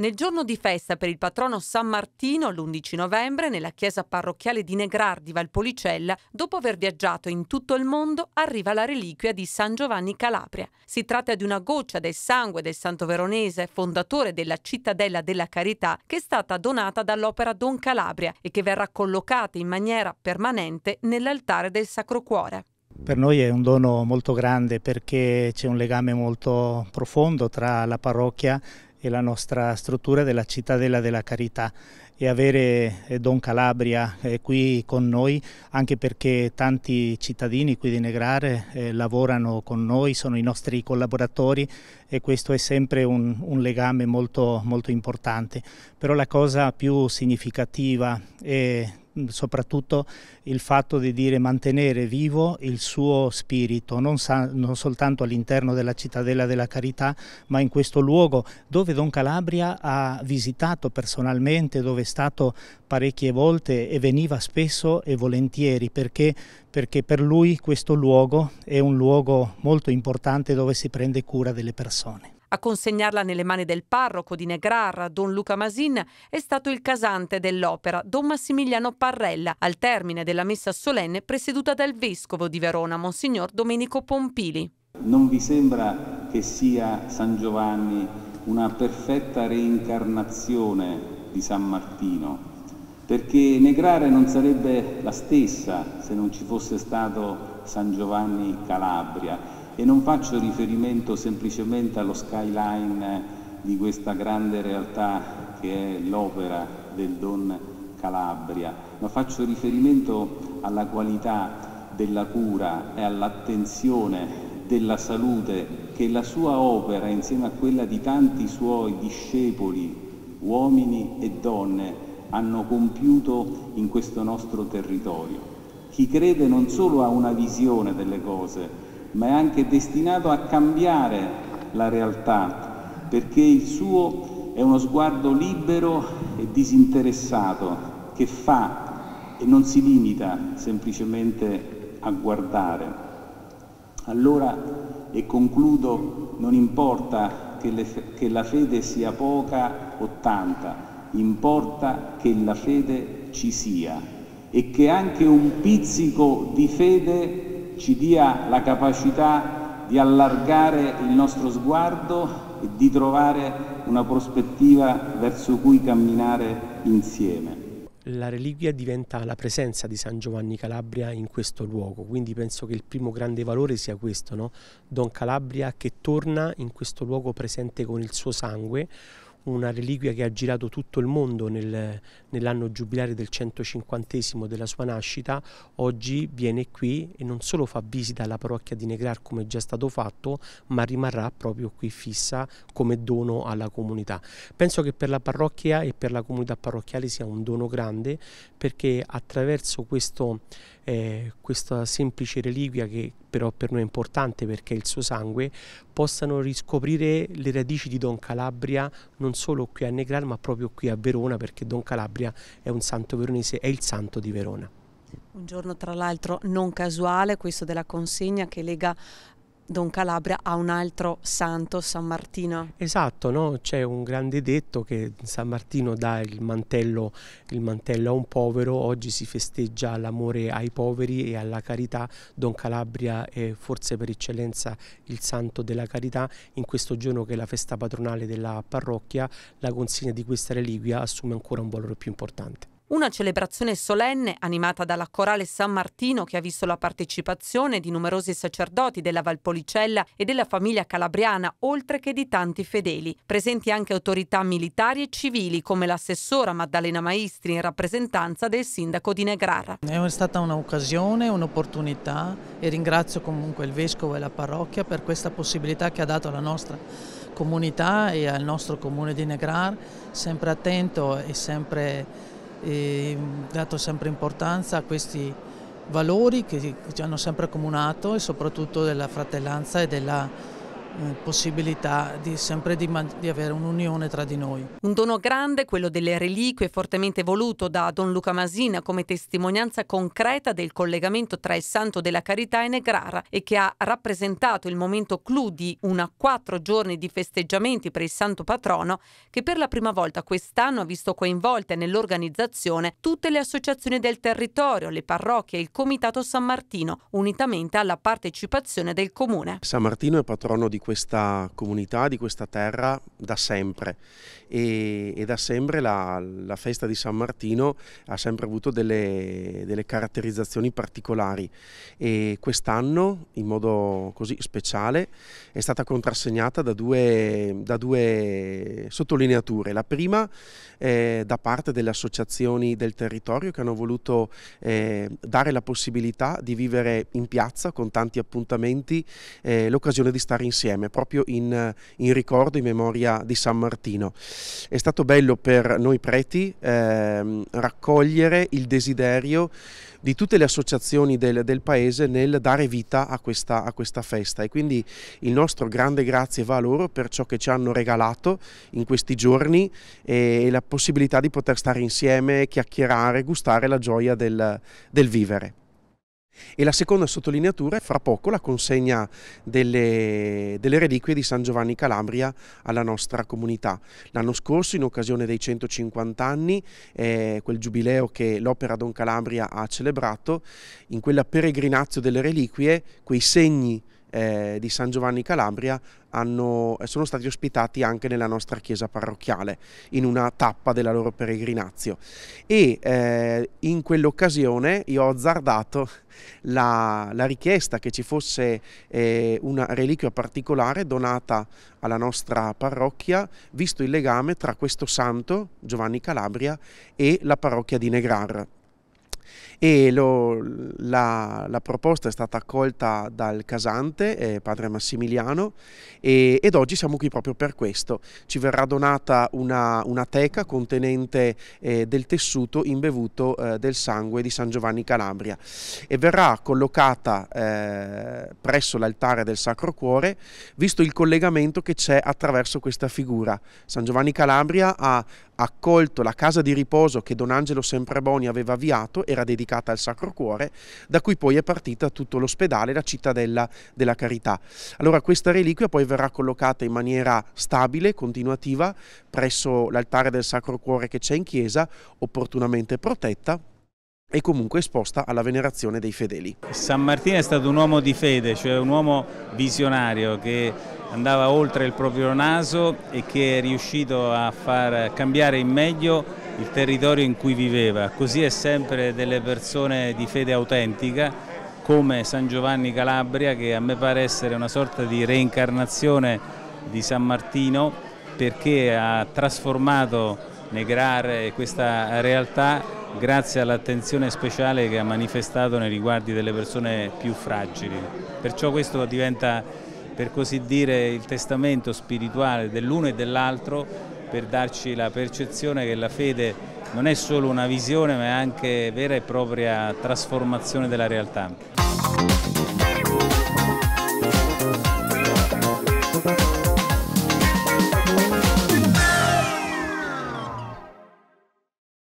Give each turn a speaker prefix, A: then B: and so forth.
A: Nel giorno di festa per il patrono San Martino, l'11 novembre, nella chiesa parrocchiale di Negrar di Valpolicella, dopo aver viaggiato in tutto il mondo, arriva la reliquia di San Giovanni Calabria. Si tratta di una goccia del sangue del santo veronese, fondatore della cittadella della carità, che è stata donata dall'opera Don Calabria e che verrà collocata in maniera permanente nell'altare del Sacro Cuore.
B: Per noi è un dono molto grande perché c'è un legame molto profondo tra la parrocchia e la nostra struttura della Cittadella della Carità e avere eh, Don Calabria eh, qui con noi anche perché tanti cittadini qui di Negrare eh, lavorano con noi, sono i nostri collaboratori e questo è sempre un, un legame molto, molto importante. Però la cosa più significativa è Mm, soprattutto il fatto di dire mantenere vivo il suo spirito, non, non soltanto all'interno della cittadella della carità, ma in questo luogo dove Don Calabria ha visitato personalmente, dove è stato parecchie volte e veniva spesso e volentieri perché, perché per lui questo luogo è un luogo molto importante dove si prende cura delle persone.
A: A consegnarla nelle mani del parroco di Negrarra, don Luca Masin, è stato il casante dell'opera, don Massimiliano Parrella, al termine della messa solenne presieduta dal vescovo di Verona, monsignor Domenico Pompili.
C: Non vi sembra che sia San Giovanni una perfetta reincarnazione di San Martino? Perché Negrare non sarebbe la stessa se non ci fosse stato San Giovanni Calabria e non faccio riferimento semplicemente allo skyline di questa grande realtà che è l'opera del Don Calabria, ma faccio riferimento alla qualità della cura e all'attenzione della salute che la sua opera, insieme a quella di tanti suoi discepoli, uomini e donne, hanno compiuto in questo nostro territorio. Chi crede non solo ha una visione delle cose, ma è anche destinato a cambiare la realtà, perché il suo è uno sguardo libero e disinteressato che fa e non si limita semplicemente a guardare. Allora, e concludo, non importa che, le, che la fede sia poca o tanta, importa che la fede ci sia e che anche un pizzico di fede ci dia la capacità di allargare il nostro sguardo e di trovare una prospettiva verso cui camminare insieme.
D: La reliquia diventa la presenza di San Giovanni Calabria in questo luogo, quindi penso che il primo grande valore sia questo, no? Don Calabria che torna in questo luogo presente con il suo sangue, una reliquia che ha girato tutto il mondo nel, nell'anno giubilare del 150 della sua nascita, oggi viene qui e non solo fa visita alla parrocchia di Negrar come è già stato fatto, ma rimarrà proprio qui fissa come dono alla comunità. Penso che per la parrocchia e per la comunità parrocchiale sia un dono grande perché attraverso questo, eh, questa semplice reliquia che però per noi è importante perché è il suo sangue, possano riscoprire le radici di Don Calabria non solo qui a Negral ma proprio qui a Verona perché Don Calabria è un santo veronese, è il santo di Verona.
A: Un giorno tra l'altro non casuale, questo della consegna che lega Don Calabria ha un altro santo, San Martino.
D: Esatto, no? c'è un grande detto che San Martino dà il mantello, il mantello a un povero, oggi si festeggia l'amore ai poveri e alla carità, Don Calabria è forse per eccellenza il santo della carità, in questo giorno che è la festa patronale della parrocchia la consegna di questa reliquia assume ancora un valore più importante.
A: Una celebrazione solenne animata dalla Corale San Martino che ha visto la partecipazione di numerosi sacerdoti della Valpolicella e della famiglia calabriana, oltre che di tanti fedeli. Presenti anche autorità militari e civili come l'assessora Maddalena Maestri in rappresentanza del sindaco di Negrara.
B: È stata un'occasione, un'opportunità e ringrazio comunque il Vescovo e la parrocchia per questa possibilità che ha dato alla nostra comunità e al nostro comune di Negrara, sempre attento e sempre e mm, dato sempre importanza a questi valori che ci hanno sempre accomunato e soprattutto della fratellanza e della eh, possibilità di sempre di, di avere un'unione tra di noi.
A: Un dono grande, quello delle reliquie, fortemente voluto da Don Luca Masina come testimonianza concreta del collegamento tra il Santo della Carità e Negrara e che ha rappresentato il momento clou di una quattro giorni di festeggiamenti per il Santo Patrono che per la prima volta quest'anno ha visto coinvolte nell'organizzazione tutte le associazioni del territorio, le parrocchie e il Comitato San Martino, unitamente alla partecipazione del Comune.
E: San Martino è patrono di questo questa comunità, di questa terra da sempre e, e da sempre la, la, festa di San Martino ha sempre avuto delle, delle caratterizzazioni particolari e quest'anno in modo così speciale è stata contrassegnata da due, da due sottolineature. La prima eh, da parte delle associazioni del territorio che hanno voluto eh, dare la possibilità di vivere in piazza con tanti appuntamenti eh, l'occasione di stare insieme insieme, proprio in, in, ricordo, in memoria di San Martino. È stato bello per noi preti eh, raccogliere il desiderio di tutte le associazioni del, del paese nel dare vita a questa, a questa, festa e quindi il nostro grande grazie va a loro per ciò che ci hanno regalato in questi giorni e, e la possibilità di poter stare insieme, chiacchierare, gustare la gioia del, del vivere. E la seconda sottolineatura è fra poco la consegna delle, delle, reliquie di San Giovanni Calabria alla nostra comunità. L'anno scorso, in occasione dei 150 anni, eh, quel giubileo che l'Opera Don Calabria ha celebrato, in quella peregrinazio delle reliquie, quei segni eh, di San Giovanni Calabria hanno, sono stati ospitati anche nella nostra chiesa parrocchiale in una tappa della loro peregrinazio e eh, in quell'occasione io ho azzardato la, la richiesta che ci fosse eh, una reliquia particolare donata alla nostra parrocchia visto il legame tra questo santo Giovanni Calabria e la parrocchia di Negrar e lo, la, la, proposta è stata accolta dal Casante, eh, padre Massimiliano, e, ed oggi siamo qui proprio per questo. Ci verrà donata una, una teca contenente eh, del tessuto imbevuto eh, del sangue di San Giovanni Calabria e verrà collocata eh, presso l'altare del Sacro Cuore, visto il collegamento che c'è attraverso questa figura. San Giovanni Calabria ha accolto la casa di riposo che Don Angelo Sempreboni aveva avviato, era dedicata dedicata al Sacro Cuore, da cui poi è partita tutto l'ospedale, la cittadella della Carità. Allora questa reliquia poi verrà collocata in maniera stabile, continuativa, presso l'altare del Sacro Cuore che c'è in chiesa, opportunamente protetta e comunque esposta alla venerazione dei fedeli.
C: San Martino è stato un uomo di fede, cioè un uomo visionario che andava oltre il proprio naso e che è riuscito a far cambiare in meglio il territorio in cui viveva. Così è sempre delle persone di fede autentica come San Giovanni Calabria che a me pare essere una sorta di reincarnazione di San Martino perché ha trasformato Negrar questa realtà grazie all'attenzione speciale che ha manifestato nei riguardi delle persone più fragili. Perciò questo diventa, per così dire, il testamento spirituale dell'uno e dell'altro per darci la percezione che la fede non è solo una visione ma è anche vera e propria trasformazione della realtà.